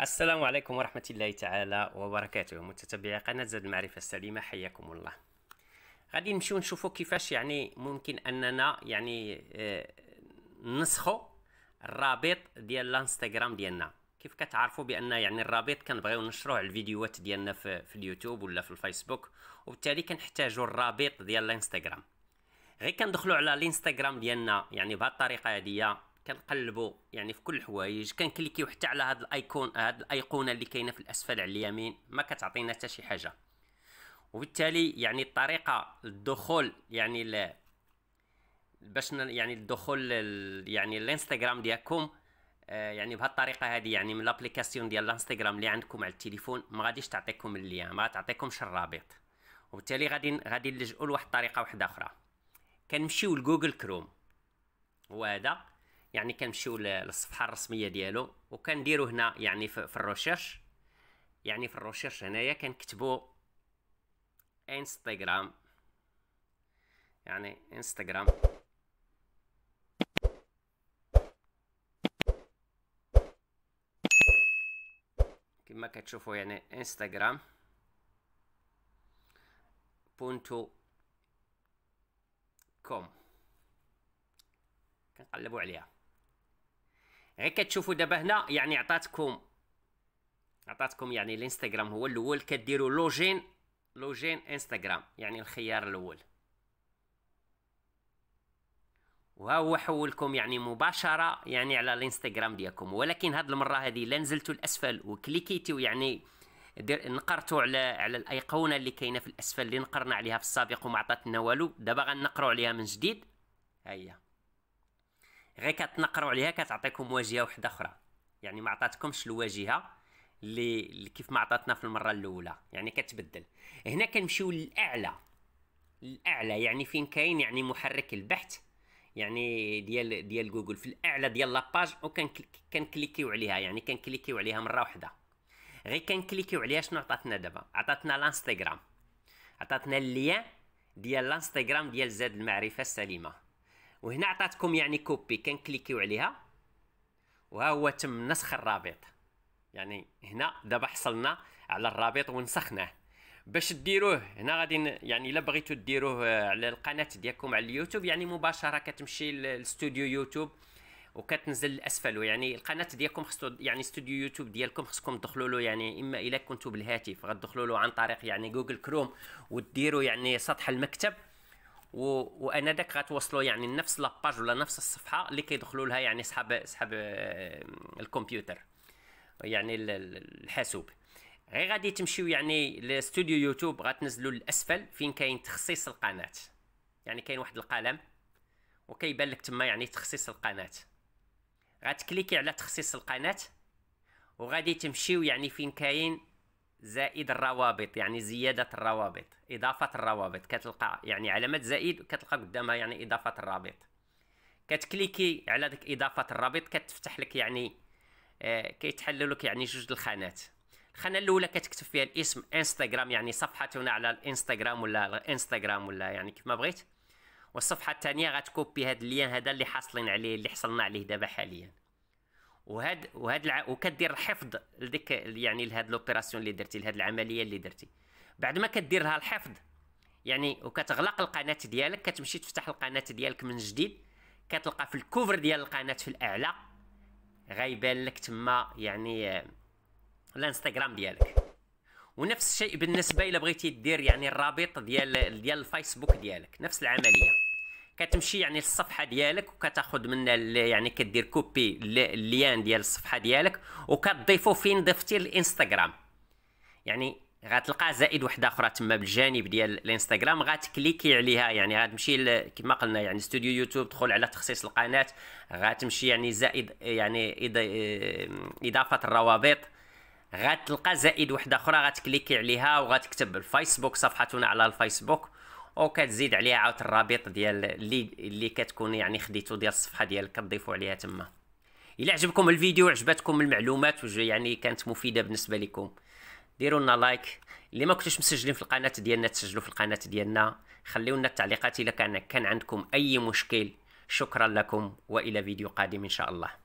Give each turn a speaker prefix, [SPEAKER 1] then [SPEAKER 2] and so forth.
[SPEAKER 1] السلام عليكم ورحمة الله تعالى وبركاته متتبعي قناة زاد المعرفة السليمة حياكم الله غادي نمشيو نشوفو كيفاش يعني ممكن اننا يعني آه، نسخو الرابط ديال الانستغرام ديالنا كيف كتعرفوا بان يعني الرابط كنبغيو نشروه على الفيديوهات ديالنا في, في اليوتيوب ولا في الفيسبوك وبالتالي كنحتاجوا الرابط ديال الانستغرام غير كندخلوا على الانستغرام ديالنا يعني بهذه الطريقه هذه كنقلبوا يعني في كل الحوايج كنكليكيو حتى على هاد الايكون هاد الايقونه اللي كاينه في الاسفل على اليمين ما كتعطينا حتى شي حاجه وبالتالي يعني الطريقه الدخول يعني باش يعني الدخول يعني الانستغرام ديالكم آه، يعني بهذه الطريقه هذه يعني من لابليكاسيون ديال الانستغرام اللي عندكم على التليفون ما غاديش تعطيكم اللي ما تعطيكمش الرابط وبالتالي غادي غادي نلجؤوا لواحد الطريقه واحده اخرى كنمشيو لجوجل كروم وهذا يعني كنمشيو للصفحه الرسميه ديالو وكنديرو هنا يعني في الريسيرش يعني في الروشيرش هنايا كنكتبو انستغرام يعني انستغرام كما كتشوفوا يعني انستغرام بونتو كوم كنقلبوا عليها غير كتشوفوا دابا هنا يعني عطاتكم عطاتكم يعني الانستغرام هو الاول كديروا لوجين لوجين انستغرام يعني الخيار الاول وها هو حولكم يعني مباشره يعني على الانستغرام ديالكم ولكن هاد المره هذه لا نزلتوا الاسفل وكليكيتيو يعني نقرتوا على على الايقونه اللي كاينه في الاسفل اللي نقرنا عليها في السابق وما عطاتنا والو دابا غنقروا عليها من جديد ها هي غير كتنقروا عليها كتعطيكم واجهه واحده اخرى يعني ما عطاتكمش الواجهه اللي كيف ما عطاتنا في المره الاولى يعني كتبدل هنا كنمشيو للاعلى الاعلى يعني فين كاين يعني محرك البحث يعني ديال ديال جوجل في الاعلى ديال لاباج وكنكليكيو عليها يعني كنكليكيو عليها مره واحده غير كنكليكيو عليها شنو عطاتنا دابا عطاتنا الانستغرام عطاتنا اللين ديال الانستغرام ديال زاد المعرفه السليمه وهنا عطاتكم يعني كوبي كنكليكيو عليها وها هو تم نسخ الرابط يعني هنا دابا حصلنا على الرابط ونسخناه باش ديروه هنا غادي يعني الا بغيتو ديروه آه، على القناه ديالكم على اليوتيوب يعني مباشره كتمشي للاستوديو يوتيوب وكتنزل لاسفل يعني القناه ديالكم خصو يعني استوديو يوتيوب ديالكم خصكم تدخلوا له يعني اما الا كنتو بالهاتف غتدخلوا له عن طريق يعني جوجل كروم وديروا يعني سطح المكتب و... داك غتوصلوا يعني نفس لاباج ولا نفس الصفحه اللي كيدخلوا لها يعني صحاب صحاب الكمبيوتر يعني الحاسوب غير غادي تمشيو يعني لاستوديو يوتيوب غتنزلوا للاسفل فين كاين تخصيص القناه يعني كاين واحد القلم وكيبان لك تما يعني تخصيص القناه غتكليكي على تخصيص القناه وغادي تمشيو يعني فين كاين زائد الروابط يعني زيادة الروابط إضافة الروابط كتلقى يعني علامة زائد كتلقى قدامها يعني إضافة الرابط كتكليكي على ديك إضافة الرابط كتفتح لك يعني آه كيتحلل لك يعني جوج الخانات الخانة الأولى كتكتب فيها الاسم انستغرام يعني صفحتنا على الانستغرام ولا الانستغرام ولا يعني كيف ما بغيت والصفحة الثانية غتكوبي هاد اللين هذا اللي حاصلين عليه اللي حصلنا عليه دابا حاليا وهاد وهاد وكدير الحفظ لديك يعني لهاد لوبيراسيون اللي درتي لهاد العمليه اللي درتي بعد ما كدير لها الحفظ يعني وكتغلق القناه ديالك كتمشي تفتح القناه ديالك من جديد كتلقى في الكوفر ديال القناه في الاعلى غيبان لك تما يعني آه، الانستغرام ديالك ونفس الشيء بالنسبه الى بغيتي دير يعني الرابط ديال ديال الفيسبوك ديالك نفس العمليه كتمشي يعني للصفحه ديالك وكتاخذ منها يعني كدير كوبي الليان ديال الصفحه ديالك وكتضيفو فين ضفتي الانستغرام يعني غتلقى زائد وحده اخرى تما بالجانب ديال الانستغرام غتكليكي عليها يعني غتمشي كما قلنا يعني استوديو يوتيوب تدخل على تخصيص القناه غتمشي يعني زائد يعني اضافه الروابط غتلقى زائد وحده اخرى غتكليكي عليها وغتكتب الفيسبوك صفحتنا على الفيسبوك وكتزيد عليها عاوت الرابط ديال اللي اللي كتكون يعني خديتو ديال الصفحه ديالك كتضيفو عليها تما الى عجبكم الفيديو عجبتكم المعلومات يعني كانت مفيده بالنسبه لكم ديروا لنا لايك اللي ما كنتوش مسجلين في القناه ديالنا تسجلوا في القناه ديالنا خليو لنا التعليقات اذا كان كان عندكم اي مشكل شكرا لكم والى فيديو قادم ان شاء الله